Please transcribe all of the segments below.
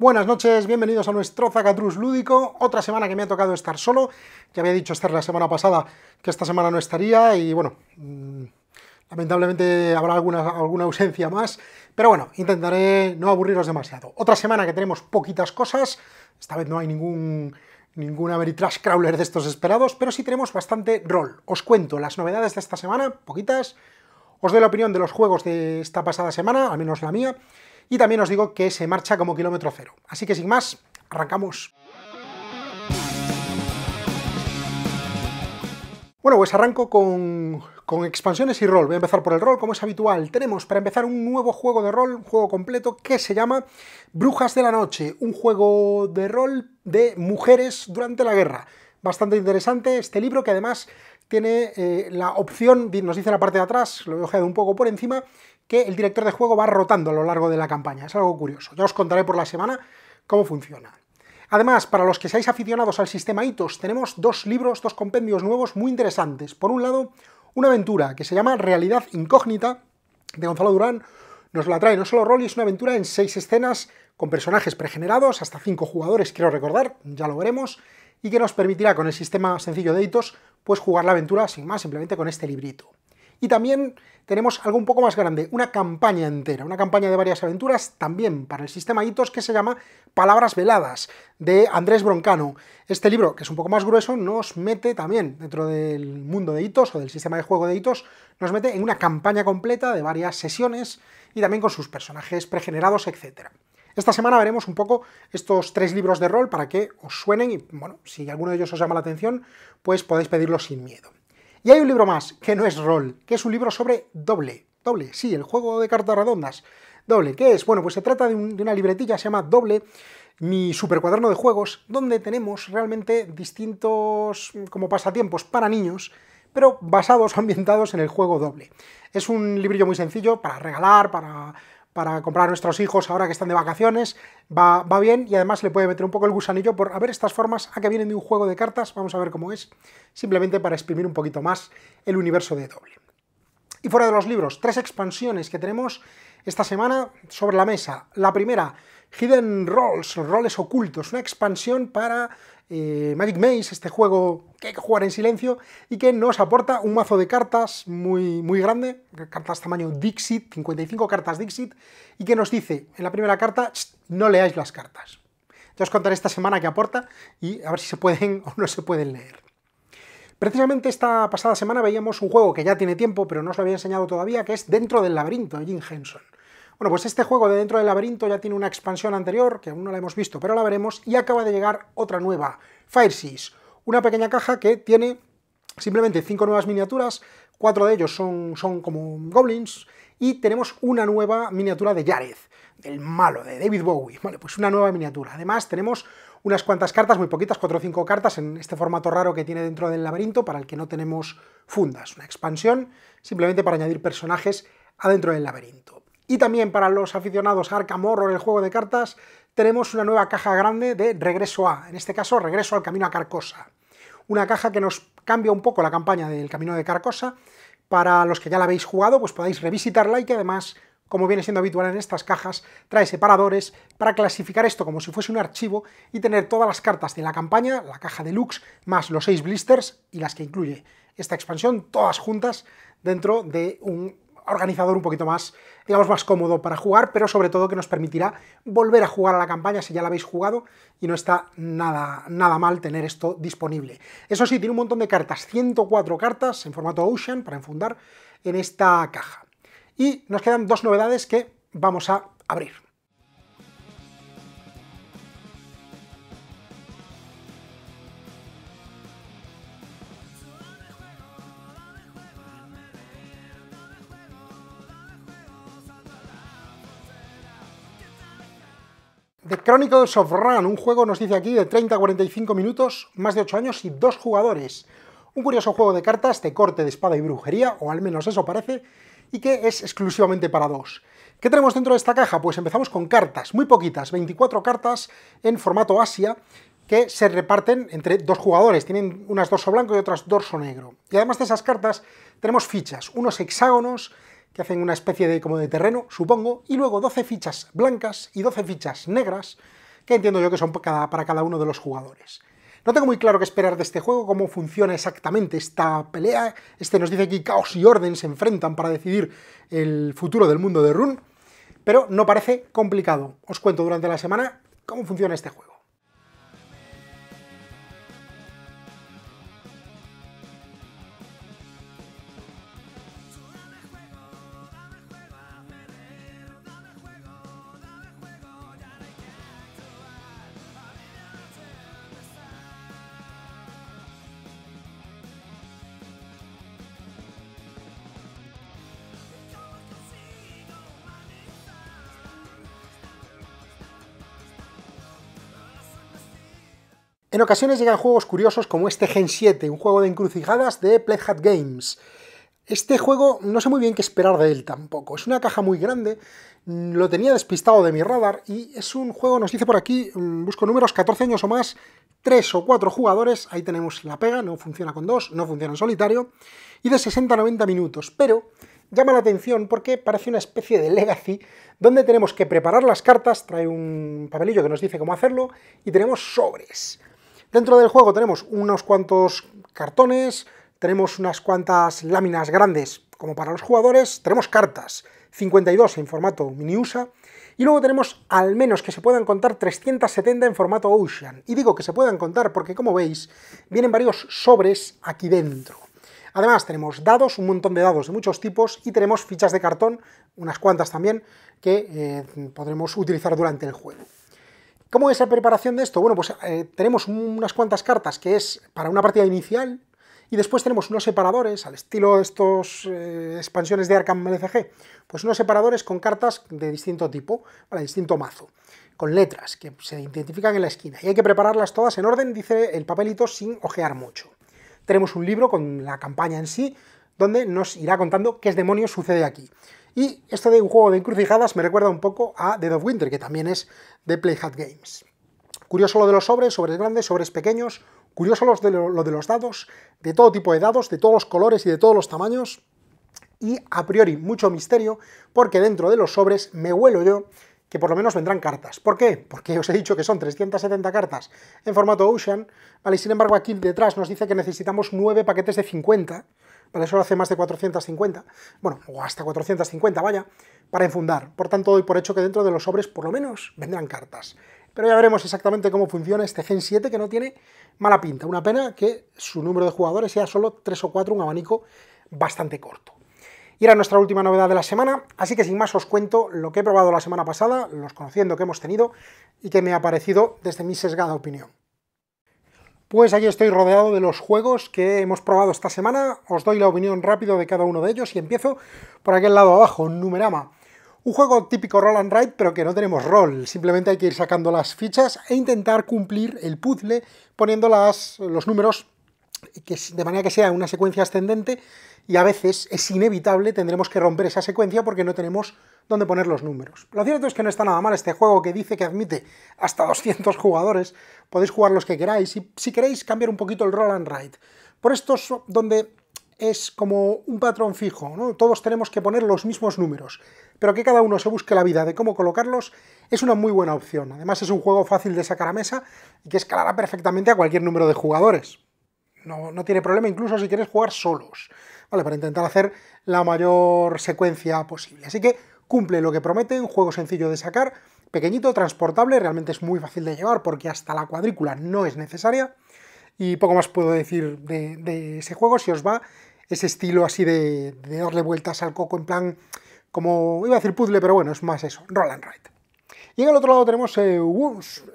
Buenas noches, bienvenidos a nuestro Zacatrus lúdico. Otra semana que me ha tocado estar solo. Ya había dicho estar la semana pasada que esta semana no estaría y bueno, mm, lamentablemente habrá alguna, alguna ausencia más. Pero bueno, intentaré no aburriros demasiado. Otra semana que tenemos poquitas cosas. Esta vez no hay ningún ningún Crawler de estos esperados, pero sí tenemos bastante rol. Os cuento las novedades de esta semana, poquitas. Os doy la opinión de los juegos de esta pasada semana, al menos la mía y también os digo que se marcha como kilómetro cero. Así que sin más, arrancamos. Bueno, pues arranco con, expansiones y rol. Voy a empezar por el rol, como es habitual. Tenemos para empezar un nuevo juego de rol, un juego completo que se llama Brujas de la Noche, un juego de rol de mujeres durante la guerra. Bastante interesante este libro que además tiene eh, la opción, nos dice la parte de atrás, lo he ojeado un poco por encima, que el director de juego va rotando a lo largo de la campaña. Es algo curioso. Ya os contaré por la semana cómo funciona. Además, para los que seáis aficionados al sistema ITOS, tenemos dos libros, dos compendios nuevos muy interesantes. Por un lado, una aventura que se llama Realidad Incógnita, de Gonzalo Durán. Nos la trae no solo Rolly, es una aventura en seis escenas con personajes pregenerados, hasta cinco jugadores, quiero recordar, ya lo veremos, y que nos permitirá con el sistema sencillo de ITOS, pues jugar la aventura sin más, simplemente con este librito. Y también tenemos algo un poco más grande, una campaña entera, una campaña de varias aventuras también para el sistema Hitos que se llama Palabras Veladas, de Andrés Broncano. Este libro, que es un poco más grueso, nos mete también dentro del mundo de Hitos o del sistema de juego de Hitos, nos mete en una campaña completa de varias sesiones y también con sus personajes pregenerados, etc. Esta semana veremos un poco estos tres libros de rol para que os suenen y, bueno, si alguno de ellos os llama la atención, pues podéis pedirlos sin miedo. Y hay un libro más, que no es Roll que es un libro sobre doble. Doble, sí, el juego de cartas redondas. Doble, ¿qué es? Bueno, pues se trata de, una libretilla, se llama Doble, mi super cuaderno de juegos, donde tenemos realmente distintos mm, como pasatiempos para niños, pero basados ambientados en el juego doble. Es un librillo muy sencillo para regalar, para para comprar a nuestros hijos ahora que están de vacaciones, va, bien y además le puede meter un poco el gusanillo por, a ver, estas formas, a ah, que vienen de un juego de cartas, vamos a ver cómo es, simplemente para exprimir un poquito más el universo de doble fuera de los libros, tres expansiones que tenemos esta semana sobre la mesa. La primera, Hidden Rolls, roles ocultos, una expansión para eh, Magic Maze, este juego que hay que jugar en silencio y que nos aporta un mazo de cartas muy, muy grande, cartas tamaño Dixit, 55 cartas Dixit, y que nos dice en la primera carta, no leáis las cartas. Ya os contaré esta semana qué aporta y a ver si se pueden o no se pueden leer. Precisamente esta pasada semana veíamos un juego que ya tiene tiempo, pero no os lo había enseñado todavía, que es Dentro del laberinto de Jim Henson. Bueno, pues este juego de Dentro del laberinto ya tiene una expansión anterior, que aún no la hemos visto, pero la veremos, y acaba de llegar otra nueva, Seas. una pequeña caja que tiene simplemente cinco nuevas miniaturas, cuatro de ellos son, son como goblins, y tenemos una nueva miniatura de Jared, del malo, de David Bowie. Bueno, pues una nueva miniatura. Además, tenemos unas cuantas cartas, muy poquitas, 4 o 5 cartas, en este formato raro que tiene dentro del laberinto, para el que no tenemos fundas. Una expansión simplemente para añadir personajes adentro del laberinto. Y también para los aficionados a Arkham Horror, el juego de cartas, tenemos una nueva caja grande de Regreso a, en este caso Regreso al Camino a Carcosa. Una caja que nos cambia un poco la campaña del Camino de Carcosa, para los que ya la habéis jugado, pues podáis revisitarla y que además como viene siendo habitual en estas cajas, trae separadores para clasificar esto como si fuese un archivo y tener todas las cartas de la campaña, la caja deluxe, más los seis blisters y las que incluye esta expansión, todas juntas dentro de un organizador un poquito más, digamos, más cómodo para jugar, pero sobre todo que nos permitirá volver a jugar a la campaña si ya la habéis jugado y no está nada, nada mal tener esto disponible. Eso sí, tiene un montón de cartas, 104 cartas en formato Ocean para enfundar en esta caja y nos quedan dos novedades que vamos a abrir. The Chronicles of Run, un juego, nos dice aquí, de 30 45 minutos, más de 8 años y dos jugadores. Un curioso juego de cartas de corte de espada y brujería, o al menos eso parece, y que es exclusivamente para dos. ¿Qué tenemos dentro de esta caja? Pues empezamos con cartas, muy poquitas, 24 cartas en formato Asia, que se reparten entre dos jugadores, tienen unas dorso blanco y otras dorso negro. Y además de esas cartas tenemos fichas, unos hexágonos que hacen una especie de como de terreno, supongo, y luego 12 fichas blancas y 12 fichas negras, que entiendo yo que son para cada uno de los jugadores. No tengo muy claro qué esperar de este juego, cómo funciona exactamente esta pelea. Este nos dice que caos y orden se enfrentan para decidir el futuro del mundo de Rune, pero no parece complicado. Os cuento durante la semana cómo funciona este juego. En ocasiones llegan juegos curiosos como este Gen 7, un juego de encrucijadas de Hat Games. Este juego no sé muy bien qué esperar de él tampoco. Es una caja muy grande, lo tenía despistado de mi radar y es un juego, nos dice por aquí, mm, busco números 14 años o más, 3 o 4 jugadores, ahí tenemos la pega, no funciona con 2, no funciona en solitario, y de 60-90 minutos. Pero llama la atención porque parece una especie de legacy donde tenemos que preparar las cartas, trae un papelillo que nos dice cómo hacerlo y tenemos sobres. Dentro del juego tenemos unos cuantos cartones, tenemos unas cuantas láminas grandes como para los jugadores, tenemos cartas, 52 en formato mini USA, y luego tenemos al menos que se puedan contar 370 en formato Ocean. Y digo que se puedan contar porque, como veis, vienen varios sobres aquí dentro. Además tenemos dados, un montón de dados de muchos tipos, y tenemos fichas de cartón, unas cuantas también, que eh, podremos utilizar durante el juego. ¿Cómo es la preparación de esto? Bueno, pues eh, tenemos unas cuantas cartas que es para una partida inicial y después tenemos unos separadores, al estilo de estas eh, expansiones de Arkham LCG, pues unos separadores con cartas de distinto tipo, para distinto mazo, con letras que se identifican en la esquina y hay que prepararlas todas en orden, dice el papelito, sin ojear mucho. Tenemos un libro con la campaña en sí, donde nos irá contando qué demonios sucede aquí. Y esto de un juego de encrucijadas me recuerda un poco a Dead of Winter, que también es de Playhat Games. Curioso lo de los sobres, sobres grandes, sobres pequeños. Curioso lo de, los dados, de todo tipo de dados, de todos los colores y de todos los tamaños. Y a priori mucho misterio, porque dentro de los sobres me huelo yo que por lo menos vendrán cartas. ¿Por qué? Porque os he dicho que son 370 cartas en formato Ocean, ¿vale? sin embargo aquí detrás nos dice que necesitamos 9 paquetes de 50, para eso lo hace más de 450, bueno, o hasta 450, vaya, para enfundar. Por tanto, doy por hecho que dentro de los sobres, por lo menos, vendrán cartas. Pero ya veremos exactamente cómo funciona este Gen 7, que no tiene mala pinta. Una pena que su número de jugadores sea solo 3 o 4, un abanico bastante corto. Y era nuestra última novedad de la semana, así que sin más os cuento lo que he probado la semana pasada, los conociendo que hemos tenido y que me ha parecido desde mi sesgada opinión. Pues aquí estoy rodeado de los juegos que hemos probado esta semana, os doy la opinión rápido de cada uno de ellos y empiezo por aquel lado abajo, Numerama. Un juego típico roll and Ride pero que no tenemos rol. Simplemente hay que ir sacando las fichas e intentar cumplir el puzzle poniendo los números que, de manera que sea una secuencia ascendente y a veces es inevitable, tendremos que romper esa secuencia porque no tenemos donde poner los números. Lo cierto es que no está nada mal este juego que dice que admite hasta 200 jugadores, podéis jugar los que queráis y si queréis cambiar un poquito el roll and write. Por estos donde es como un patrón fijo, ¿no? todos tenemos que poner los mismos números, pero que cada uno se busque la vida de cómo colocarlos es una muy buena opción. Además es un juego fácil de sacar a mesa y que escalará perfectamente a cualquier número de jugadores. No, tiene problema incluso si quieres jugar solos, ¿vale? Para intentar hacer la mayor secuencia posible. Así que Cumple lo que prometen, juego sencillo de sacar, pequeñito, transportable, realmente es muy fácil de llevar porque hasta la cuadrícula no es necesaria. Y poco más puedo decir de, ese juego, si os va ese estilo así de, darle vueltas al coco en plan, como iba a decir puzzle, pero bueno, es más eso, roll and ride. Y en el otro lado tenemos eh,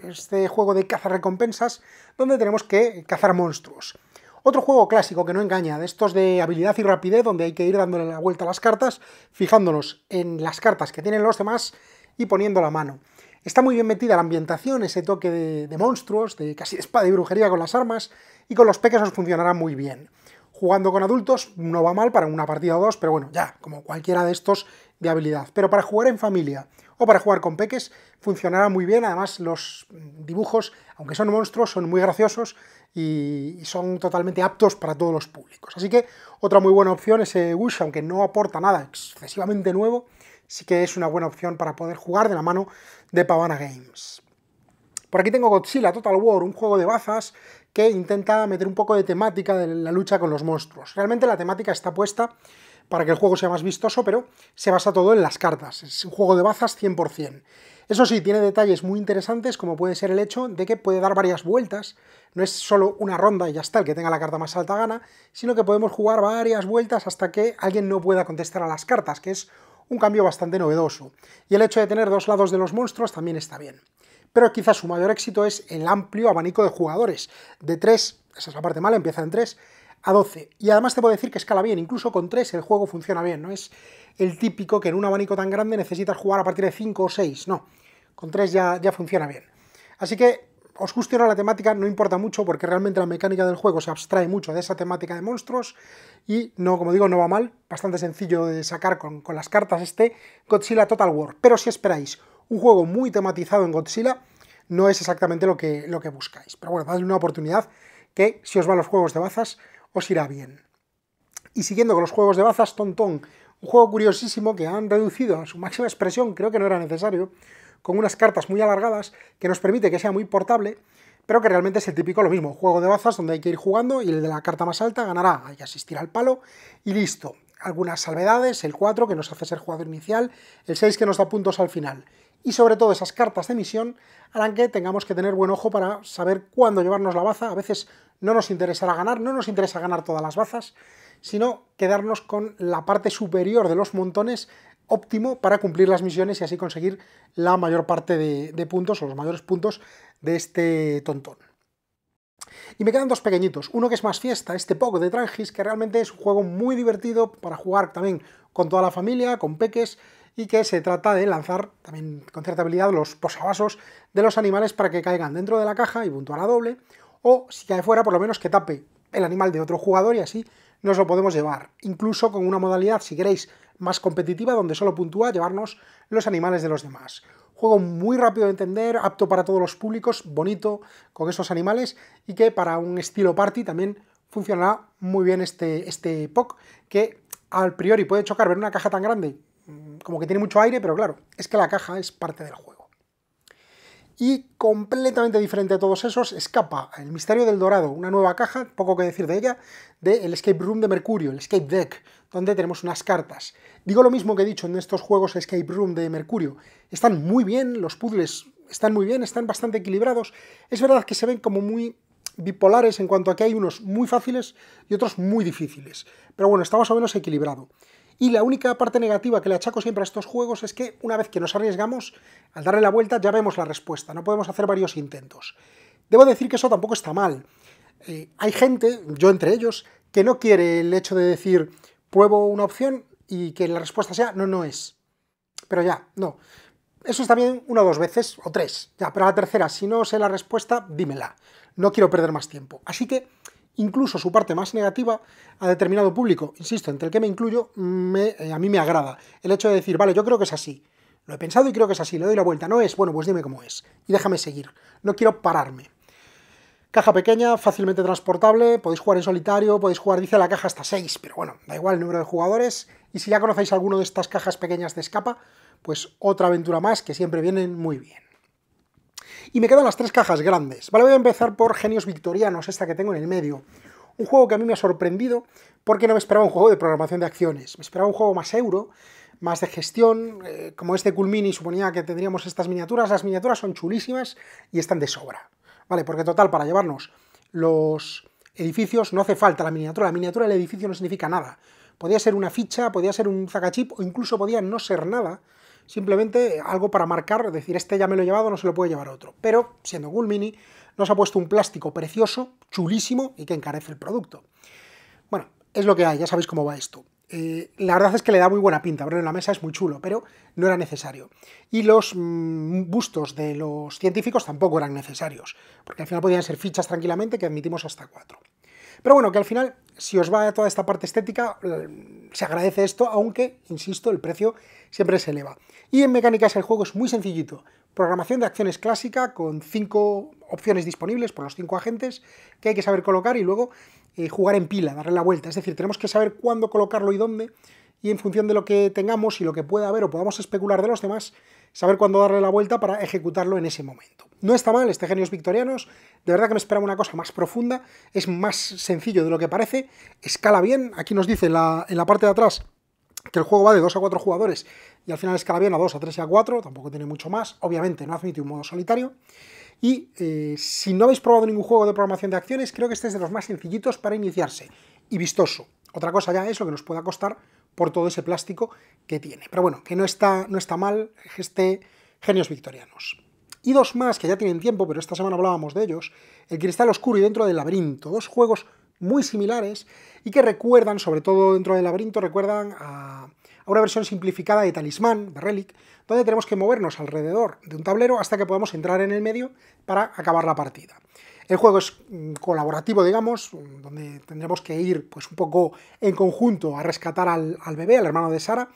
este juego de caza recompensas, donde tenemos que cazar monstruos. Otro juego clásico que no engaña, de estos de habilidad y rapidez, donde hay que ir dándole la vuelta a las cartas, fijándonos en las cartas que tienen los demás y poniendo la mano. Está muy bien metida la ambientación, ese toque de, monstruos, de casi espada y brujería con las armas, y con los peques os funcionará muy bien. Jugando con adultos no va mal para una partida o dos, pero bueno, ya, como cualquiera de estos de habilidad. Pero para jugar en familia o para jugar con peques funcionará muy bien. Además, los dibujos, aunque son monstruos, son muy graciosos y son totalmente aptos para todos los públicos. Así que otra muy buena opción es Wish, aunque no aporta nada excesivamente nuevo, sí que es una buena opción para poder jugar de la mano de Pavana Games. Por aquí tengo Godzilla Total War, un juego de bazas que intenta meter un poco de temática de la lucha con los monstruos. Realmente la temática está puesta para que el juego sea más vistoso, pero se basa todo en las cartas. Es un juego de bazas 100%. Eso sí, tiene detalles muy interesantes, como puede ser el hecho de que puede dar varias vueltas. No es solo una ronda y ya está, el que tenga la carta más alta gana, sino que podemos jugar varias vueltas hasta que alguien no pueda contestar a las cartas, que es un cambio bastante novedoso. Y el hecho de tener dos lados de los monstruos también está bien pero quizás su mayor éxito es el amplio abanico de jugadores, de 3, esa es la parte mala, empieza en 3, a 12. Y además te puedo decir que escala bien, incluso con 3 el juego funciona bien, no es el típico que en un abanico tan grande necesitas jugar a partir de 5 o 6, no, con 3 ya, ya funciona bien. Así que os guste la temática, no importa mucho porque realmente la mecánica del juego se abstrae mucho de esa temática de monstruos y no, como digo, no va mal, bastante sencillo de sacar con, con las cartas este Godzilla Total War. Pero si esperáis un juego muy tematizado en Godzilla no es exactamente lo que, lo que buscáis. Pero bueno, dadle una oportunidad que si os van los juegos de bazas os irá bien. Y siguiendo con los juegos de bazas, Tontón, un juego curiosísimo que han reducido a su máxima expresión, creo que no era necesario, con unas cartas muy alargadas que nos permite que sea muy portable, pero que realmente es el típico lo mismo, juego de bazas donde hay que ir jugando y el de la carta más alta ganará, hay que asistir al palo y listo algunas salvedades, el 4 que nos hace ser jugador inicial, el 6 que nos da puntos al final. Y sobre todo esas cartas de misión harán que tengamos que tener buen ojo para saber cuándo llevarnos la baza. A veces no nos interesará ganar, no nos interesa ganar todas las bazas, sino quedarnos con la parte superior de los montones óptimo para cumplir las misiones y así conseguir la mayor parte de, de puntos o los mayores puntos de este tontón. Y me quedan dos pequeñitos, uno que es más fiesta, este poco de Trangis, que realmente es un juego muy divertido para jugar también con toda la familia, con peques, y que se trata de lanzar también con cierta habilidad los posavasos de los animales para que caigan dentro de la caja y puntuar a doble, o si cae fuera, por lo menos que tape el animal de otro jugador y así nos lo podemos llevar. Incluso con una modalidad, si queréis, más competitiva, donde solo puntúa llevarnos los animales de los demás. Juego muy rápido de entender, apto para todos los públicos, bonito con esos animales y que para un estilo party también funcionará muy bien este, este POC, que al priori puede chocar ver una caja tan grande mm, como que tiene mucho aire, pero claro, es que la caja es parte del juego. Y completamente diferente a todos esos, escapa El Misterio del Dorado, una nueva caja, poco que decir de ella, del el Escape Room de Mercurio, el Escape Deck, donde tenemos unas cartas. Digo lo mismo que he dicho en estos juegos Escape Room de Mercurio. Están muy bien, los puzzles están muy bien, están bastante equilibrados. Es verdad que se ven como muy bipolares en cuanto a que hay unos muy fáciles y otros muy difíciles. Pero bueno, está más o menos equilibrado. Y la única parte negativa que le achaco siempre a estos juegos es que una vez que nos arriesgamos, al darle la vuelta ya vemos la respuesta, no podemos hacer varios intentos. Debo decir que eso tampoco está mal. Eh, hay gente, yo entre ellos, que no quiere el hecho de decir pruebo una opción y que la respuesta sea no, no es. Pero ya, no. Eso está bien una o dos veces, o tres. Ya, pero la tercera, si no sé la respuesta, dímela. No quiero perder más tiempo. Así que incluso su parte más negativa, a determinado público, insisto, entre el que me incluyo, eh, a mí me agrada. El hecho de decir, vale, yo creo que es así, lo he pensado y creo que es así, le doy la vuelta, no es, bueno, pues dime cómo es, y déjame seguir, no quiero pararme. Caja pequeña, fácilmente transportable, podéis jugar en solitario, podéis jugar, dice la caja hasta 6, pero bueno, da igual el número de jugadores, y si ya conocéis alguno de estas cajas pequeñas de escapa, pues otra aventura más que siempre vienen muy bien. Y me quedan las tres cajas grandes. Vale, voy a empezar por Genios Victorianos, esta que tengo en el medio. Un juego que a mí me ha sorprendido porque no me esperaba un juego de programación de acciones. Me esperaba un juego más euro, más de gestión, eh, como este Culmini suponía que tendríamos estas miniaturas. Las miniaturas son chulísimas y están de sobra. Vale, porque total, para llevarnos los edificios no hace falta la miniatura. La miniatura del edificio no significa nada. Podía ser una ficha, podía ser un zacachip o incluso podía no ser nada simplemente algo para marcar, decir, este ya me lo he llevado, no se lo puede llevar otro. Pero, siendo Google Mini, nos ha puesto un plástico precioso, chulísimo y que encarece el producto. Bueno, es lo que hay, ya sabéis cómo va esto. Eh, la verdad es que le da muy buena pinta, pero en la mesa es muy chulo, pero no era necesario. Y los mm, bustos de los científicos tampoco eran necesarios, porque al final podían ser fichas tranquilamente que admitimos hasta cuatro. Pero bueno, que al final, si os va toda esta parte estética, eh, se agradece esto, aunque, insisto, el precio siempre se eleva. Y en mecánicas el juego es muy sencillito. Programación de acciones clásica con cinco opciones disponibles por los cinco agentes que hay que saber colocar y luego eh, jugar en pila, darle la vuelta. Es decir, tenemos que saber cuándo colocarlo y dónde y en función de lo que tengamos y lo que pueda haber o podamos especular de los demás, saber cuándo darle la vuelta para ejecutarlo en ese momento. No está mal este Genios Victorianos, de verdad que me esperaba una cosa más profunda, es más sencillo de lo que parece, escala bien, aquí nos dice en la, en la parte de atrás que el juego va de 2 a 4 jugadores y al final escala bien a 2, a 3 y a 4, tampoco tiene mucho más, obviamente no admite un modo solitario. Y eh, si no habéis probado ningún juego de programación de acciones, creo que este es de los más sencillitos para iniciarse y vistoso. Otra cosa ya es lo que nos pueda costar por todo ese plástico que tiene. Pero bueno, que no está, no está mal este Genios Victorianos. Y dos más que ya tienen tiempo, pero esta semana hablábamos de ellos, El Cristal Oscuro y Dentro del Laberinto, dos juegos muy similares y que recuerdan, sobre todo dentro del laberinto, recuerdan a, a una versión simplificada de Talismán, de Relic, donde tenemos que movernos alrededor de un tablero hasta que podamos entrar en el medio para acabar la partida. El juego es mm, colaborativo, digamos, donde tendremos que ir pues, un poco en conjunto a rescatar al, bebé, al hermano de Sara,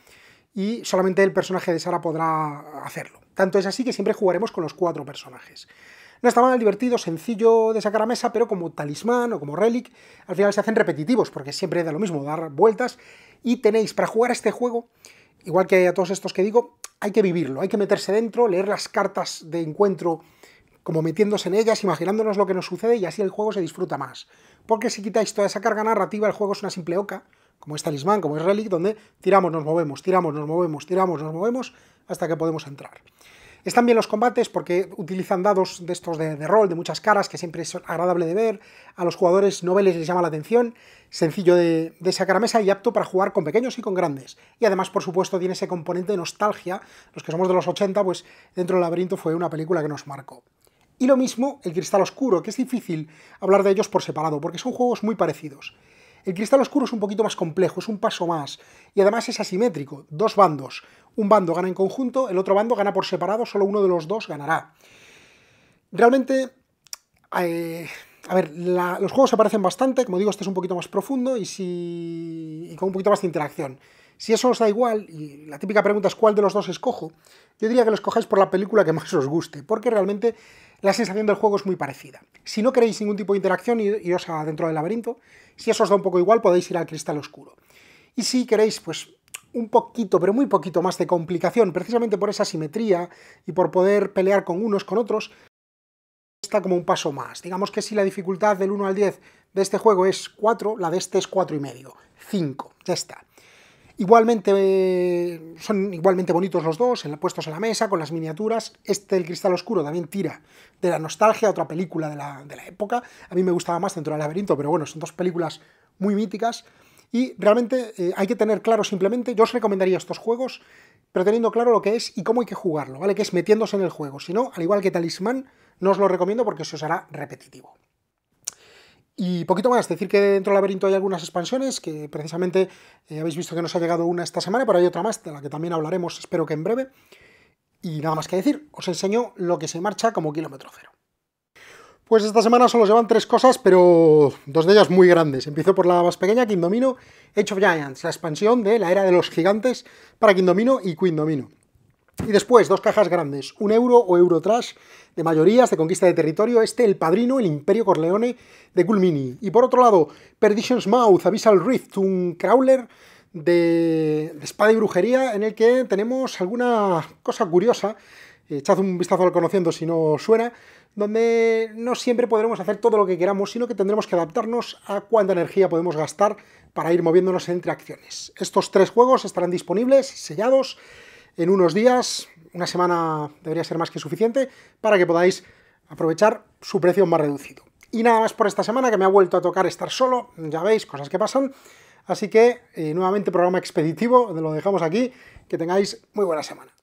y solamente el personaje de Sara podrá hacerlo. Tanto es así que siempre jugaremos con los cuatro personajes. No está mal, divertido, sencillo de sacar a mesa, pero como talismán o como relic, al final se hacen repetitivos, porque siempre da lo mismo, dar vueltas. Y tenéis, para jugar este juego, igual que a todos estos que digo, hay que vivirlo, hay que meterse dentro, leer las cartas de encuentro como metiéndose en ellas, imaginándonos lo que nos sucede y así el juego se disfruta más. Porque si quitáis toda esa carga narrativa, el juego es una simple oca, como es Talismán, como es Relic, donde tiramos, nos movemos, tiramos, nos movemos, tiramos, nos movemos, hasta que podemos entrar. Están bien los combates porque utilizan dados de estos de, rol, de muchas caras, que siempre es agradable de ver. A los jugadores noveles les llama la atención, sencillo de, de, sacar a mesa y apto para jugar con pequeños y con grandes. Y además, por supuesto, tiene ese componente de nostalgia. Los que somos de los 80, pues dentro del laberinto fue una película que nos marcó. Y lo mismo el Cristal Oscuro, que es difícil hablar de ellos por separado, porque son juegos muy parecidos. El Cristal Oscuro es un poquito más complejo, es un paso más, y además es asimétrico, dos bandos. Un bando gana en conjunto, el otro bando gana por separado, solo uno de los dos ganará. Realmente, eh, a ver, los juegos se parecen bastante, como digo, este es un poquito más profundo y, si, y con un poquito más de interacción. Si eso os da igual, y la típica pregunta es cuál de los dos escojo, yo diría que lo escogáis por la película que más os guste, porque realmente la sensación del juego es muy parecida. Si no queréis ningún tipo de interacción, iros Dentro del laberinto. Si eso os da un poco igual, podéis ir al cristal oscuro. Y si queréis, pues un poquito, pero muy poquito más de complicación, precisamente por esa simetría y por poder pelear con unos, con otros, está como un paso más. Digamos que si la dificultad del 1 al 10 de este juego es 4, la de este es 4,5, 5, ya está. Igualmente, son igualmente bonitos los dos, puestos en la mesa, con las miniaturas. Este, el cristal oscuro, también tira de la nostalgia, otra película de la, época. A mí me gustaba más Dentro del laberinto, pero bueno, son dos películas muy míticas. Y realmente eh, hay que tener claro simplemente, yo os recomendaría estos juegos, pero teniendo claro lo que es y cómo hay que jugarlo, ¿vale? Que es metiéndose en el juego. Si no, al igual que Talismán, no os lo recomiendo porque se os hará repetitivo. Y poquito más, decir que dentro del laberinto hay algunas expansiones, que precisamente eh, habéis visto que nos ha llegado una esta semana, pero hay otra más, de la que también hablaremos, espero que en breve. Y nada más que decir, os enseño lo que se marcha como kilómetro cero. Pues esta semana solo llevan tres cosas, pero dos de ellas muy grandes. Empiezo por la más pequeña, Quindomino, Domino, Age of Giants, la expansión de la era de los gigantes para Quindomino y Quindomino. Y después, dos cajas grandes, un euro o euro trash de mayorías, de conquista de territorio, este El Padrino, el Imperio Corleone de Gulmini. Y por otro lado, Perdition's Mouth, Abyssal Rift, un crawler de, de espada y brujería en el que tenemos alguna cosa curiosa echad un vistazo al conociendo si no suena, donde no siempre podremos hacer todo lo que queramos, sino que tendremos que adaptarnos a cuánta energía podemos gastar para ir moviéndonos entre acciones. Estos tres juegos estarán disponibles, sellados, en unos días, una semana debería ser más que suficiente para que podáis aprovechar su precio más reducido. Y nada más por esta semana, que me ha vuelto a tocar estar solo, ya veis, cosas que pasan. Así que, eh, nuevamente, programa expeditivo, lo dejamos aquí, que tengáis muy buena semana.